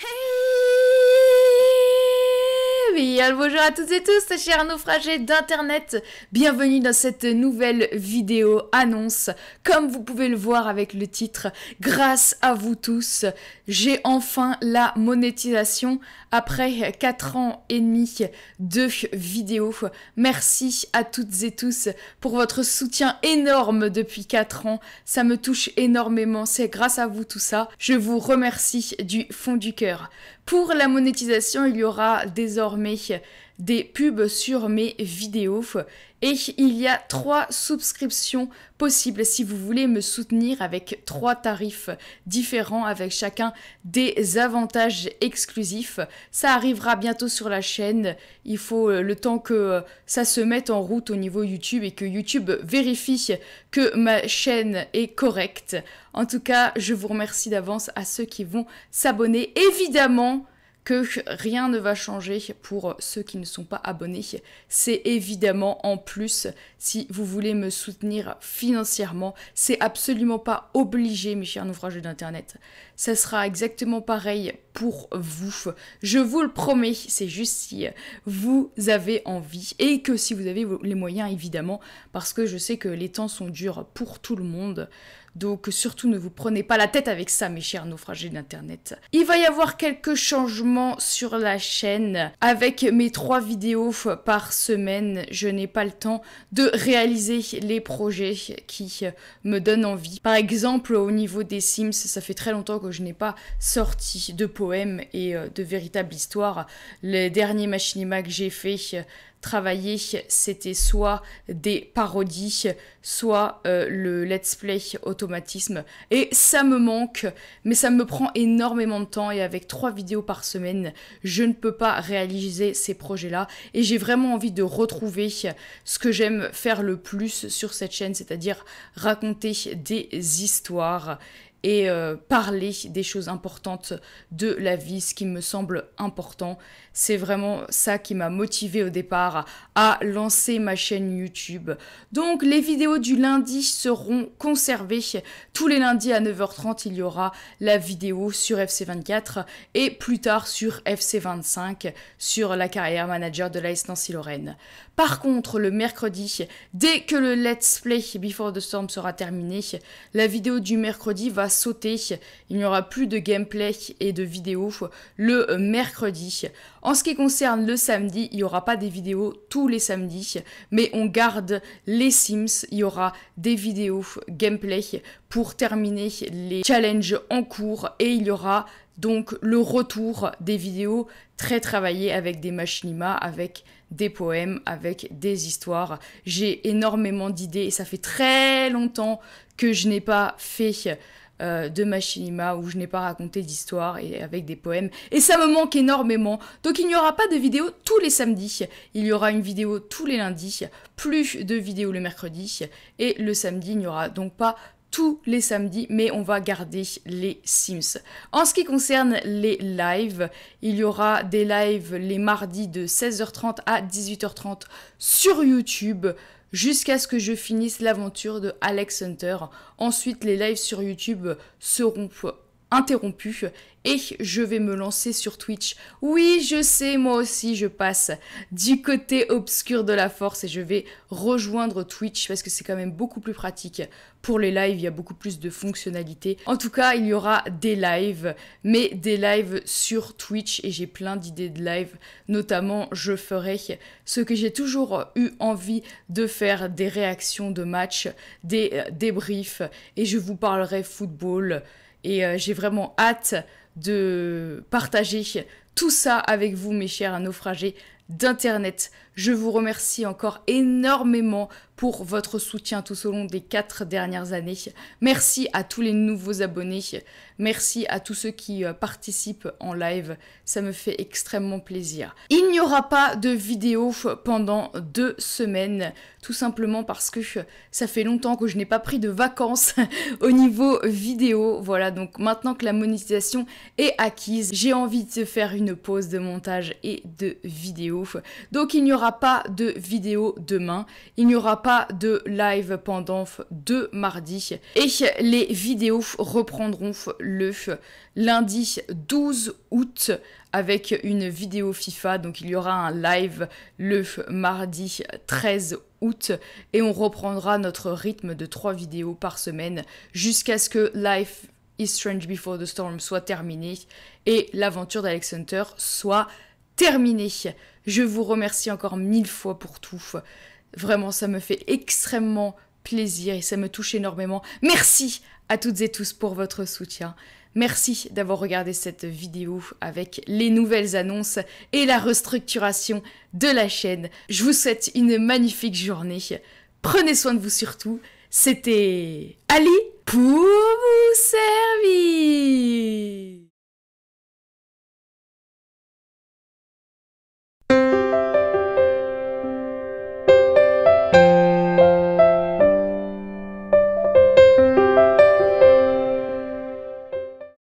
Hey! bonjour à toutes et tous, chers naufragés d'Internet. Bienvenue dans cette nouvelle vidéo annonce. Comme vous pouvez le voir avec le titre, grâce à vous tous, j'ai enfin la monétisation après 4 ans et demi de vidéos. Merci à toutes et tous pour votre soutien énorme depuis 4 ans. Ça me touche énormément, c'est grâce à vous tout ça. Je vous remercie du fond du cœur. Pour la monétisation, il y aura désormais des pubs sur mes vidéos. Et il y a trois subscriptions possibles si vous voulez me soutenir avec trois tarifs différents avec chacun des avantages exclusifs. Ça arrivera bientôt sur la chaîne. Il faut euh, le temps que euh, ça se mette en route au niveau YouTube et que YouTube vérifie que ma chaîne est correcte. En tout cas, je vous remercie d'avance à ceux qui vont s'abonner. Évidemment, que rien ne va changer pour ceux qui ne sont pas abonnés. C'est évidemment en plus, si vous voulez me soutenir financièrement, c'est absolument pas obligé, mes chers naufragés d'Internet. Ça sera exactement pareil pour vous. Je vous le promets, c'est juste si vous avez envie et que si vous avez les moyens, évidemment, parce que je sais que les temps sont durs pour tout le monde. Donc surtout ne vous prenez pas la tête avec ça, mes chers naufragés d'Internet. Il va y avoir quelques changements sur la chaîne avec mes trois vidéos par semaine. Je n'ai pas le temps de réaliser les projets qui euh, me donnent envie. Par exemple, au niveau des Sims, ça fait très longtemps que je n'ai pas sorti de poèmes et euh, de véritables histoires. Les derniers machinima que j'ai fait euh, Travailler, c'était soit des parodies, soit euh, le let's play automatisme. Et ça me manque, mais ça me prend énormément de temps et avec trois vidéos par semaine, je ne peux pas réaliser ces projets-là. Et j'ai vraiment envie de retrouver ce que j'aime faire le plus sur cette chaîne, c'est-à-dire raconter des histoires et euh, parler des choses importantes de la vie, ce qui me semble important. C'est vraiment ça qui m'a motivé au départ à lancer ma chaîne YouTube. Donc les vidéos du lundi seront conservées. Tous les lundis à 9h30, il y aura la vidéo sur FC24 et plus tard sur FC25 sur la carrière manager de la Nancy-Lorraine. Par contre, le mercredi, dès que le let's play Before the Storm sera terminé, la vidéo du mercredi va sauter. Il n'y aura plus de gameplay et de vidéos le mercredi. En ce qui concerne le samedi, il n'y aura pas des vidéos tous les samedis, mais on garde les Sims. Il y aura des vidéos gameplay pour terminer les challenges en cours et il y aura donc le retour des vidéos très travaillées avec des machinimas, avec des poèmes, avec des histoires. J'ai énormément d'idées et ça fait très longtemps que je n'ai pas fait euh, de machinima où je n'ai pas raconté d'histoire et avec des poèmes. Et ça me manque énormément. Donc il n'y aura pas de vidéo tous les samedis. Il y aura une vidéo tous les lundis, plus de vidéos le mercredi. Et le samedi, il n'y aura donc pas tous les samedis, mais on va garder les Sims. En ce qui concerne les lives, il y aura des lives les mardis de 16h30 à 18h30 sur YouTube jusqu'à ce que je finisse l'aventure de Alex Hunter. Ensuite, les lives sur YouTube seront interrompus et je vais me lancer sur Twitch. Oui, je sais, moi aussi, je passe du côté obscur de la force et je vais rejoindre Twitch parce que c'est quand même beaucoup plus pratique pour les lives, il y a beaucoup plus de fonctionnalités. En tout cas, il y aura des lives, mais des lives sur Twitch et j'ai plein d'idées de live. Notamment, je ferai ce que j'ai toujours eu envie de faire, des réactions de matchs, des euh, débriefs et je vous parlerai football. Et euh, j'ai vraiment hâte de partager tout ça avec vous, mes chers naufragés d'Internet. Je vous remercie encore énormément pour votre soutien tout au long des quatre dernières années. Merci à tous les nouveaux abonnés. Merci à tous ceux qui euh, participent en live. Ça me fait extrêmement plaisir. Il n'y aura pas de vidéo pendant deux semaines, tout simplement parce que ça fait longtemps que je n'ai pas pris de vacances au niveau vidéo. Voilà, donc maintenant que la monétisation est acquise, j'ai envie de faire une une pause de montage et de vidéo. Donc il n'y aura pas de vidéo demain, il n'y aura pas de live pendant deux mardis et les vidéos reprendront le lundi 12 août avec une vidéo FIFA. Donc il y aura un live le mardi 13 août et on reprendra notre rythme de trois vidéos par semaine jusqu'à ce que live Is Strange Before the Storm soit terminée et l'aventure d'Alex Hunter soit terminée. Je vous remercie encore mille fois pour tout. Vraiment, ça me fait extrêmement plaisir et ça me touche énormément. Merci à toutes et tous pour votre soutien. Merci d'avoir regardé cette vidéo avec les nouvelles annonces et la restructuration de la chaîne. Je vous souhaite une magnifique journée. Prenez soin de vous surtout. C'était Ali pour vous servir.